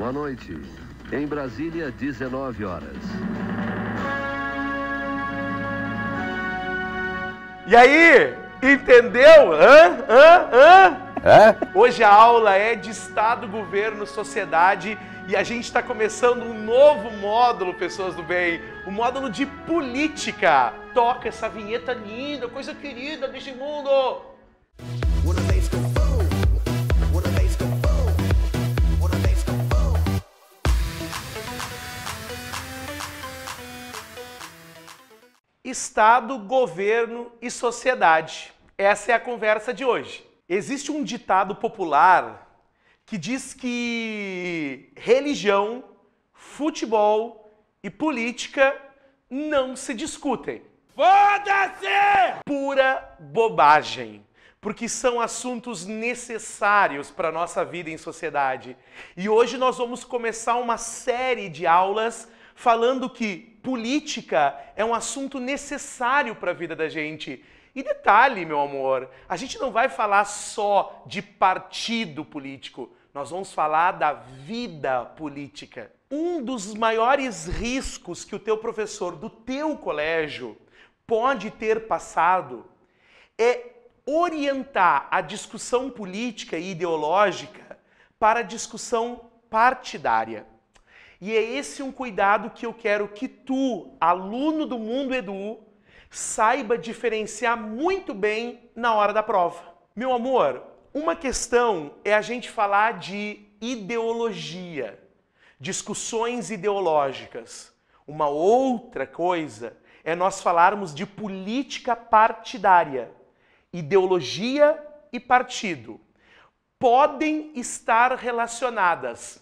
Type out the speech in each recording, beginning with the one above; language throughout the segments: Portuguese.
Boa noite. Em Brasília, 19 horas. E aí, entendeu? Hã? Hã? Hã? É? Hoje a aula é de Estado, Governo, Sociedade e a gente está começando um novo módulo, pessoas do bem, o um módulo de política. Toca essa vinheta linda, coisa querida deste mundo! Estado, governo e sociedade. Essa é a conversa de hoje. Existe um ditado popular que diz que religião, futebol e política não se discutem. Foda-se! Pura bobagem porque são assuntos necessários para a nossa vida em sociedade. E hoje nós vamos começar uma série de aulas falando que política é um assunto necessário para a vida da gente. E detalhe, meu amor, a gente não vai falar só de partido político, nós vamos falar da vida política. Um dos maiores riscos que o teu professor do teu colégio pode ter passado é orientar a discussão política e ideológica para a discussão partidária. E é esse um cuidado que eu quero que tu, aluno do Mundo Edu, saiba diferenciar muito bem na hora da prova. Meu amor, uma questão é a gente falar de ideologia, discussões ideológicas. Uma outra coisa é nós falarmos de política partidária, ideologia e partido podem estar relacionadas,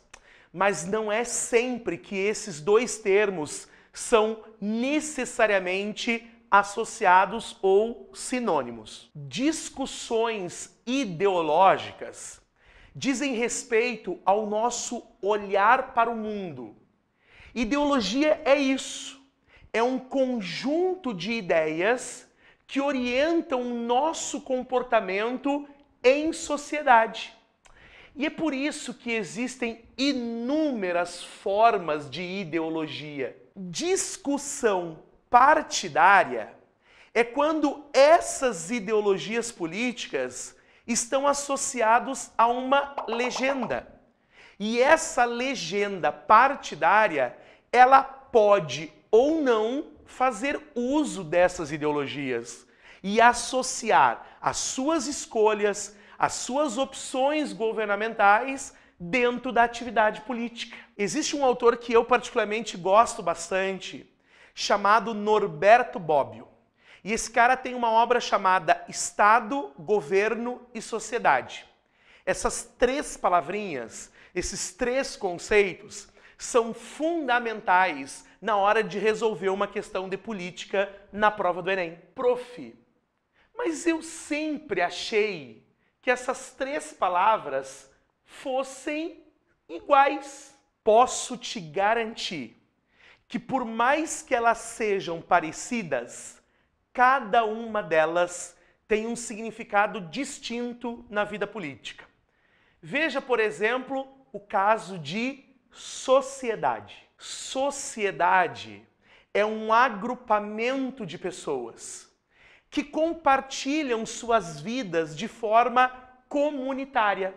mas não é sempre que esses dois termos são necessariamente associados ou sinônimos. Discussões ideológicas dizem respeito ao nosso olhar para o mundo. Ideologia é isso, é um conjunto de ideias que orientam o nosso comportamento em sociedade. E é por isso que existem inúmeras formas de ideologia. Discussão partidária é quando essas ideologias políticas estão associados a uma legenda. E essa legenda partidária, ela pode ou não fazer uso dessas ideologias e associar as suas escolhas, as suas opções governamentais dentro da atividade política. Existe um autor que eu particularmente gosto bastante, chamado Norberto Bobbio. E esse cara tem uma obra chamada Estado, Governo e Sociedade. Essas três palavrinhas, esses três conceitos, são fundamentais na hora de resolver uma questão de política na prova do Enem. Prof, mas eu sempre achei que essas três palavras fossem iguais. Posso te garantir que, por mais que elas sejam parecidas, cada uma delas tem um significado distinto na vida política. Veja, por exemplo, o caso de sociedade. Sociedade é um agrupamento de pessoas que compartilham suas vidas de forma comunitária.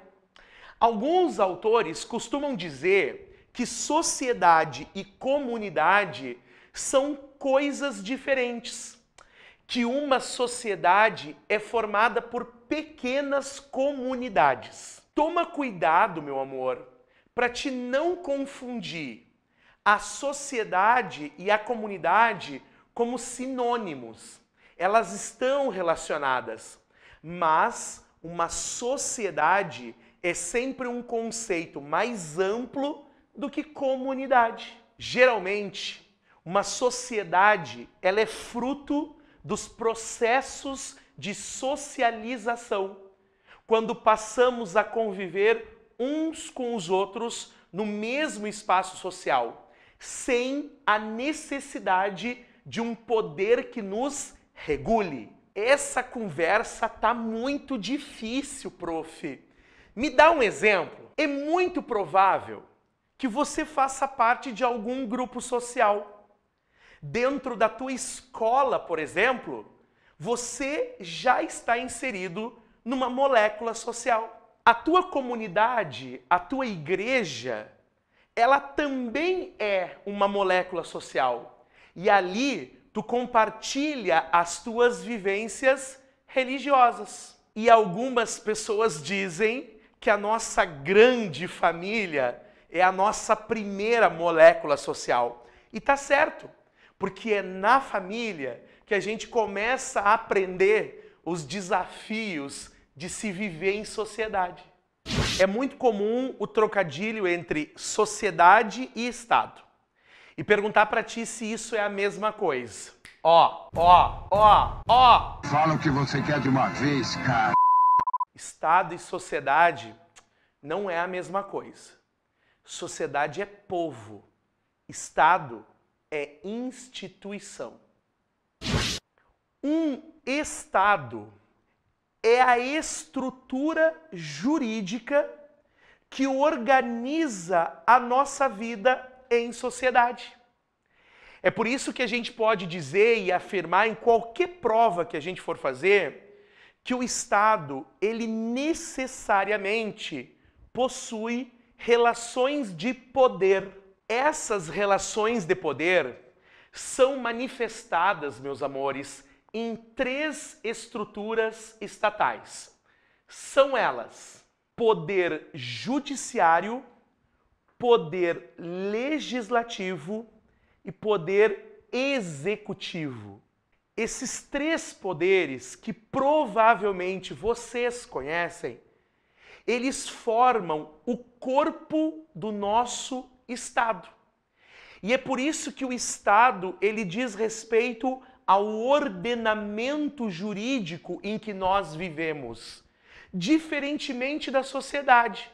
Alguns autores costumam dizer que sociedade e comunidade são coisas diferentes, que uma sociedade é formada por pequenas comunidades. Toma cuidado, meu amor, para te não confundir a sociedade e a comunidade como sinônimos elas estão relacionadas, mas uma sociedade é sempre um conceito mais amplo do que comunidade. Geralmente, uma sociedade ela é fruto dos processos de socialização, quando passamos a conviver uns com os outros no mesmo espaço social, sem a necessidade de um poder que nos Regule, essa conversa tá muito difícil, prof. Me dá um exemplo. É muito provável que você faça parte de algum grupo social. Dentro da tua escola, por exemplo, você já está inserido numa molécula social. A tua comunidade, a tua igreja, ela também é uma molécula social. E ali tu compartilha as tuas vivências religiosas. E algumas pessoas dizem que a nossa grande família é a nossa primeira molécula social. E tá certo, porque é na família que a gente começa a aprender os desafios de se viver em sociedade. É muito comum o trocadilho entre sociedade e Estado e perguntar para ti se isso é a mesma coisa. Ó, ó, ó, ó. Fala o que você quer de uma vez, cara. Estado e sociedade não é a mesma coisa. Sociedade é povo. Estado é instituição. Um Estado é a estrutura jurídica que organiza a nossa vida em sociedade. É por isso que a gente pode dizer e afirmar em qualquer prova que a gente for fazer que o Estado, ele necessariamente possui relações de poder. Essas relações de poder são manifestadas, meus amores, em três estruturas estatais. São elas: poder judiciário, poder legislativo e poder executivo. Esses três poderes que provavelmente vocês conhecem, eles formam o corpo do nosso Estado. E é por isso que o Estado, ele diz respeito ao ordenamento jurídico em que nós vivemos, diferentemente da sociedade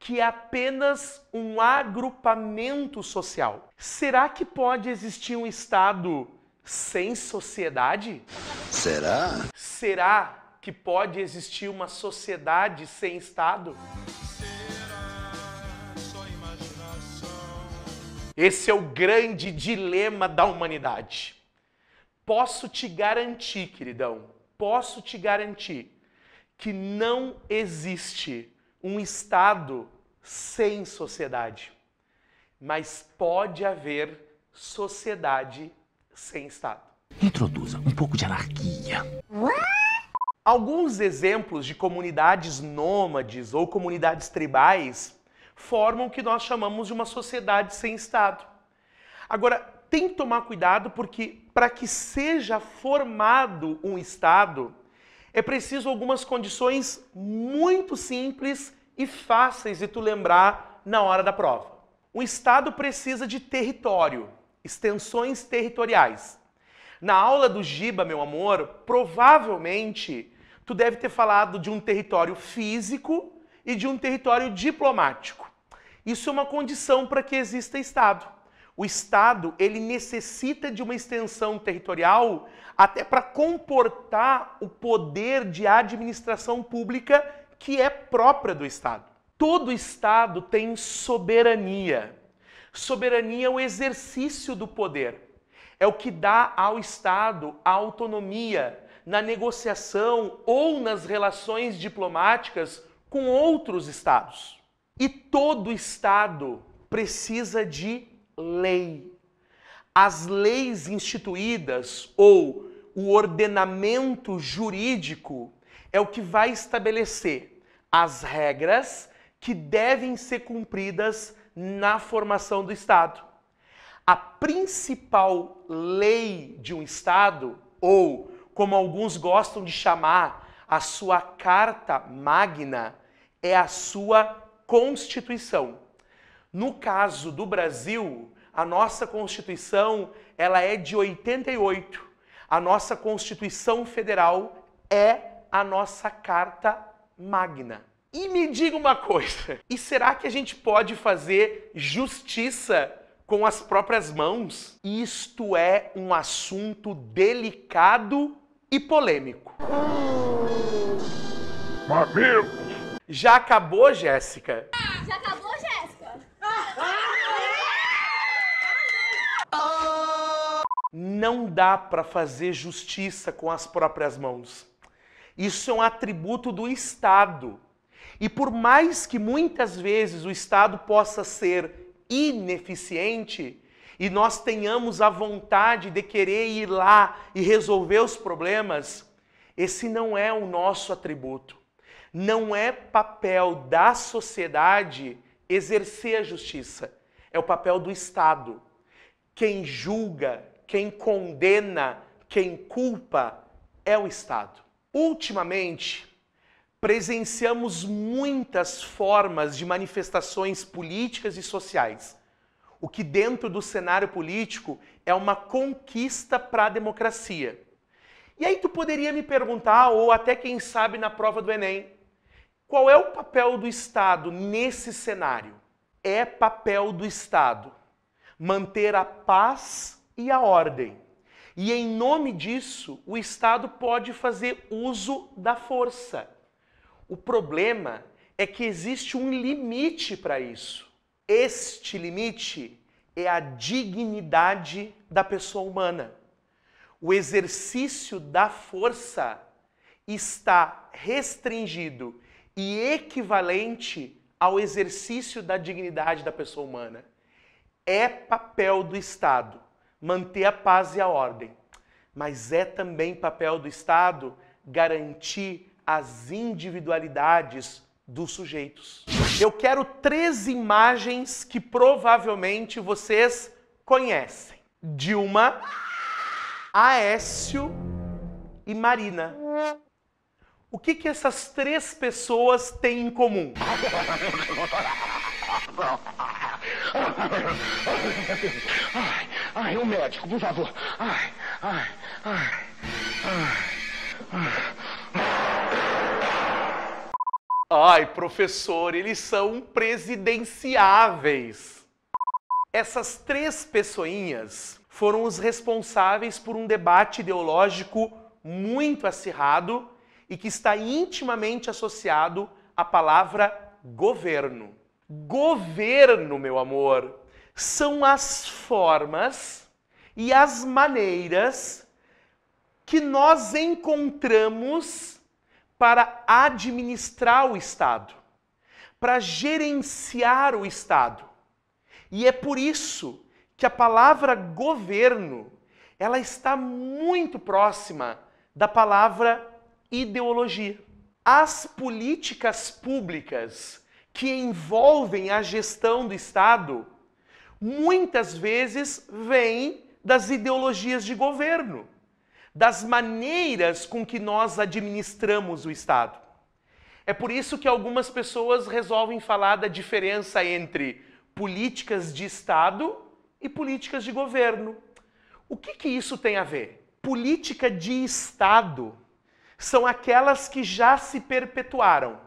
que é apenas um agrupamento social. Será que pode existir um Estado sem sociedade? Será? Será que pode existir uma sociedade sem Estado? Esse é o grande dilema da humanidade. Posso te garantir, queridão, posso te garantir que não existe um Estado sem sociedade. Mas pode haver sociedade sem Estado. Introduza um pouco de anarquia. Alguns exemplos de comunidades nômades ou comunidades tribais formam o que nós chamamos de uma sociedade sem Estado. Agora, tem que tomar cuidado porque, para que seja formado um Estado, é preciso algumas condições muito simples e fáceis de tu lembrar na hora da prova. Um estado precisa de território, extensões territoriais. Na aula do Giba, meu amor, provavelmente tu deve ter falado de um território físico e de um território diplomático. Isso é uma condição para que exista Estado. O Estado, ele necessita de uma extensão territorial até para comportar o poder de administração pública que é própria do Estado. Todo Estado tem soberania. Soberania é o exercício do poder. É o que dá ao Estado a autonomia na negociação ou nas relações diplomáticas com outros Estados. E todo Estado precisa de lei. As leis instituídas ou o ordenamento jurídico é o que vai estabelecer as regras que devem ser cumpridas na formação do Estado. A principal lei de um Estado, ou como alguns gostam de chamar, a sua carta magna, é a sua Constituição. No caso do Brasil, a nossa Constituição, ela é de 88. A nossa Constituição Federal é a nossa Carta Magna. E me diga uma coisa, e será que a gente pode fazer justiça com as próprias mãos? Isto é um assunto delicado e polêmico. Hum. Já acabou, Jéssica? Ah, já acabou, Não dá para fazer justiça com as próprias mãos. Isso é um atributo do Estado. E por mais que muitas vezes o Estado possa ser ineficiente e nós tenhamos a vontade de querer ir lá e resolver os problemas, esse não é o nosso atributo. Não é papel da sociedade exercer a justiça. É o papel do Estado. Quem julga, quem condena, quem culpa é o Estado. Ultimamente, presenciamos muitas formas de manifestações políticas e sociais, o que, dentro do cenário político, é uma conquista para a democracia. E aí, tu poderia me perguntar, ou até quem sabe na prova do Enem, qual é o papel do Estado nesse cenário? É papel do Estado manter a paz e a ordem. E em nome disso, o Estado pode fazer uso da força. O problema é que existe um limite para isso. Este limite é a dignidade da pessoa humana. O exercício da força está restringido e equivalente ao exercício da dignidade da pessoa humana. É papel do Estado manter a paz e a ordem, mas é também papel do Estado garantir as individualidades dos sujeitos. Eu quero três imagens que provavelmente vocês conhecem: Dilma, Aécio e Marina. O que, que essas três pessoas têm em comum? Ai, um médico, por favor. Ai, ai, ai, ai. Ai, ai professor, eles são presidenciáveis. Essas três pessoinhas foram os responsáveis por um debate ideológico muito acirrado e que está intimamente associado à palavra governo. Governo, meu amor! são as formas e as maneiras que nós encontramos para administrar o Estado, para gerenciar o Estado. E é por isso que a palavra governo, ela está muito próxima da palavra ideologia. As políticas públicas que envolvem a gestão do Estado muitas vezes vem das ideologias de governo, das maneiras com que nós administramos o Estado. É por isso que algumas pessoas resolvem falar da diferença entre políticas de Estado e políticas de governo. O que, que isso tem a ver? Política de Estado são aquelas que já se perpetuaram.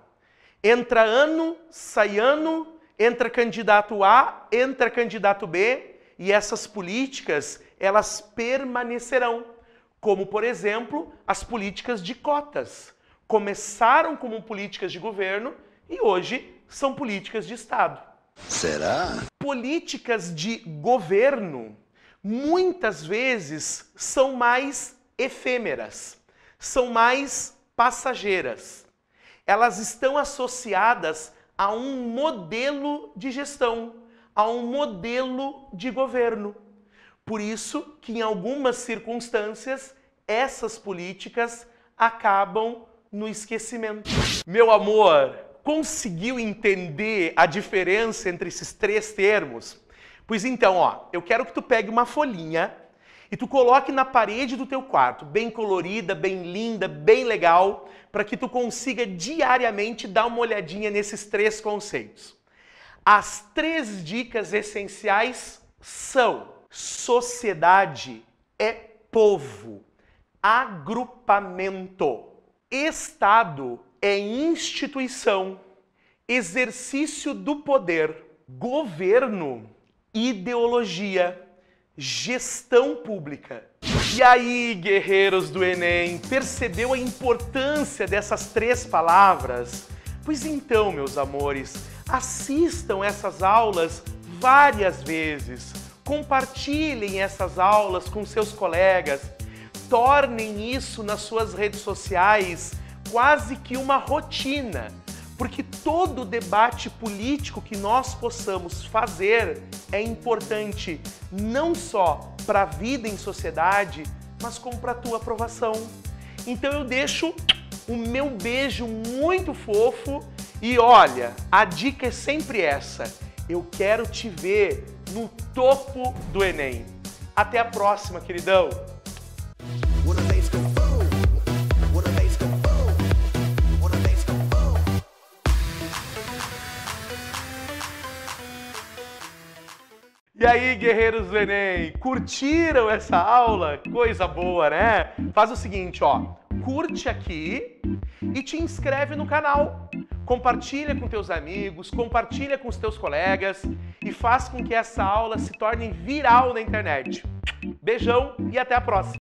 Entra ano, sai ano, entra candidato A, entra candidato B, e essas políticas, elas permanecerão. Como, por exemplo, as políticas de cotas. Começaram como políticas de governo e hoje são políticas de Estado. Será? Políticas de governo muitas vezes são mais efêmeras, são mais passageiras. Elas estão associadas a um modelo de gestão, a um modelo de governo. Por isso que em algumas circunstâncias essas políticas acabam no esquecimento. Meu amor, conseguiu entender a diferença entre esses três termos? Pois então, ó, eu quero que tu pegue uma folhinha e tu coloque na parede do teu quarto, bem colorida, bem linda, bem legal, para que tu consiga diariamente dar uma olhadinha nesses três conceitos. As três dicas essenciais são: sociedade é povo, agrupamento, Estado é instituição, exercício do poder, governo, ideologia. Gestão pública. E aí, guerreiros do Enem, percebeu a importância dessas três palavras? Pois então, meus amores, assistam essas aulas várias vezes, compartilhem essas aulas com seus colegas, tornem isso nas suas redes sociais quase que uma rotina. Porque todo debate político que nós possamos fazer é importante não só para a vida em sociedade, mas como para a tua aprovação. Então eu deixo o meu beijo muito fofo e olha, a dica é sempre essa. Eu quero te ver no topo do Enem. Até a próxima, queridão! aí, guerreiros do Enem, curtiram essa aula? Coisa boa, né? Faz o seguinte, ó, curte aqui e te inscreve no canal. Compartilha com teus amigos, compartilha com os teus colegas e faz com que essa aula se torne viral na internet. Beijão e até a próxima.